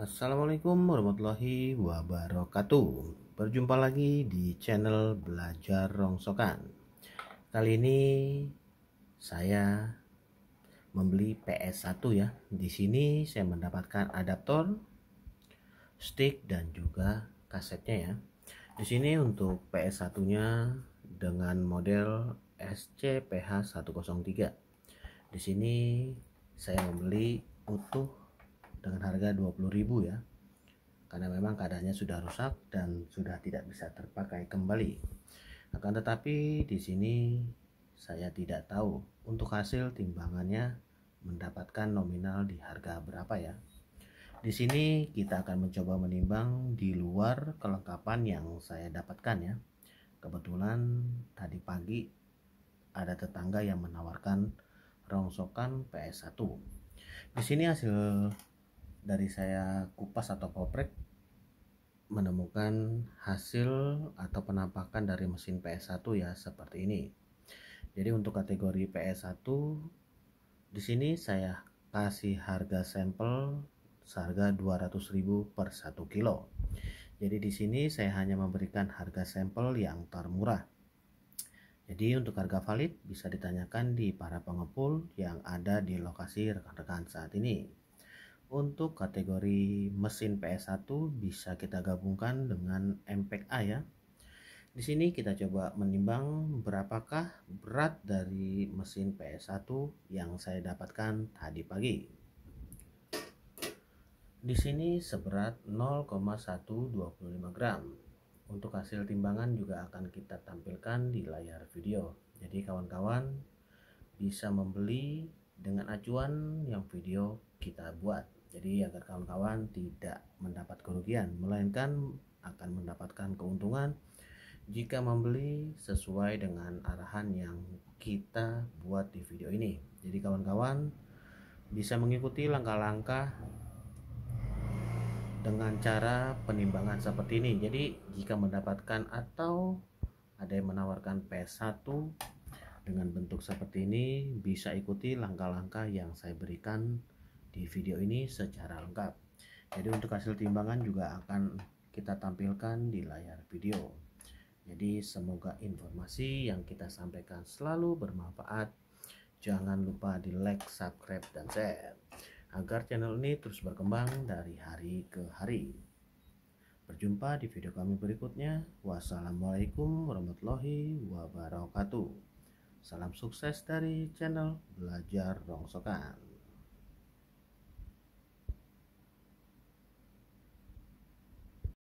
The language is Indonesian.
Assalamualaikum warahmatullahi wabarakatuh Berjumpa lagi di channel Belajar Rongsokan Kali ini saya membeli PS1 ya Di sini saya mendapatkan adaptor, stick dan juga kasetnya ya Di sini untuk PS1 nya dengan model SCPH103 Di sini saya membeli utuh dengan harga 20.000 ya karena memang keadaannya sudah rusak dan sudah tidak bisa terpakai kembali. Akan tetapi di sini saya tidak tahu untuk hasil timbangannya mendapatkan nominal di harga berapa ya. Di sini kita akan mencoba menimbang di luar kelengkapan yang saya dapatkan ya. Kebetulan tadi pagi ada tetangga yang menawarkan rongsokan PS1. Di sini hasil dari saya kupas atau poprek, menemukan hasil atau penampakan dari mesin PS1 ya seperti ini. Jadi untuk kategori PS1 di sini saya kasih harga sampel seharga 200.000 per 1 kilo. Jadi di sini saya hanya memberikan harga sampel yang termurah. Jadi untuk harga valid bisa ditanyakan di para pengepul yang ada di lokasi rekan-rekan saat ini. Untuk kategori mesin PS1 bisa kita gabungkan dengan MPK ya. Di sini kita coba menimbang berapakah berat dari mesin PS1 yang saya dapatkan tadi pagi. Di sini seberat 0,125 gram. Untuk hasil timbangan juga akan kita tampilkan di layar video. Jadi kawan-kawan bisa membeli dengan acuan yang video kita buat. Jadi agar kawan-kawan tidak mendapat kerugian, melainkan akan mendapatkan keuntungan jika membeli sesuai dengan arahan yang kita buat di video ini. Jadi kawan-kawan bisa mengikuti langkah-langkah dengan cara penimbangan seperti ini. Jadi jika mendapatkan atau ada yang menawarkan PS1 dengan bentuk seperti ini, bisa ikuti langkah-langkah yang saya berikan di video ini secara lengkap. Jadi untuk hasil timbangan juga akan kita tampilkan di layar video. Jadi semoga informasi yang kita sampaikan selalu bermanfaat. Jangan lupa di like, subscribe, dan share agar channel ini terus berkembang dari hari ke hari. Berjumpa di video kami berikutnya. Wassalamualaikum warahmatullahi wabarakatuh. Salam sukses dari channel Belajar Rongsokan.